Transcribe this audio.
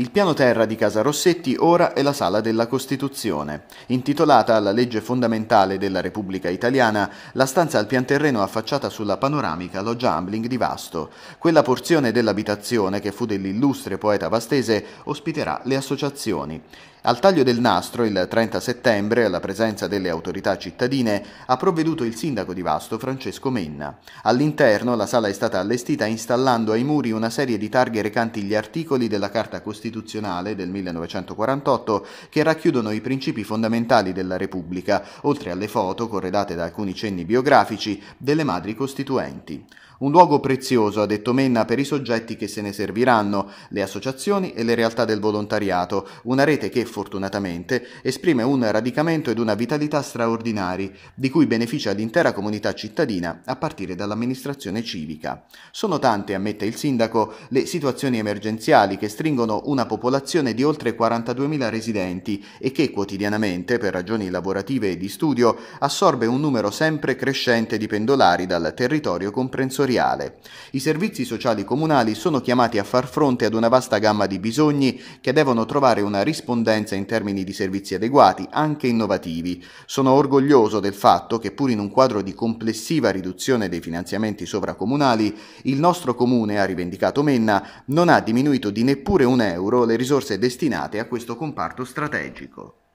Il piano terra di Casa Rossetti ora è la Sala della Costituzione. Intitolata alla legge fondamentale della Repubblica Italiana, la stanza al pian terreno affacciata sulla panoramica loggia Ambling di Vasto. Quella porzione dell'abitazione che fu dell'illustre poeta vastese ospiterà le associazioni. Al taglio del nastro, il 30 settembre, alla presenza delle autorità cittadine, ha provveduto il sindaco di Vasto Francesco Menna. All'interno la sala è stata allestita installando ai muri una serie di targhe recanti gli articoli della Carta Costituzionale costituzionale del 1948 che racchiudono i principi fondamentali della Repubblica, oltre alle foto corredate da alcuni cenni biografici delle madri costituenti. Un luogo prezioso, ha detto Menna, per i soggetti che se ne serviranno, le associazioni e le realtà del volontariato, una rete che fortunatamente esprime un radicamento ed una vitalità straordinari, di cui beneficia l'intera comunità cittadina a partire dall'amministrazione civica. Sono tante, ammette il sindaco, le situazioni emergenziali che stringono una una popolazione di oltre 42.000 residenti e che quotidianamente, per ragioni lavorative e di studio, assorbe un numero sempre crescente di pendolari dal territorio comprensoriale. I servizi sociali comunali sono chiamati a far fronte ad una vasta gamma di bisogni che devono trovare una rispondenza in termini di servizi adeguati, anche innovativi. Sono orgoglioso del fatto che pur in un quadro di complessiva riduzione dei finanziamenti sovracomunali, il nostro comune, ha rivendicato Menna, non ha diminuito di neppure un euro euro le risorse destinate a questo comparto strategico.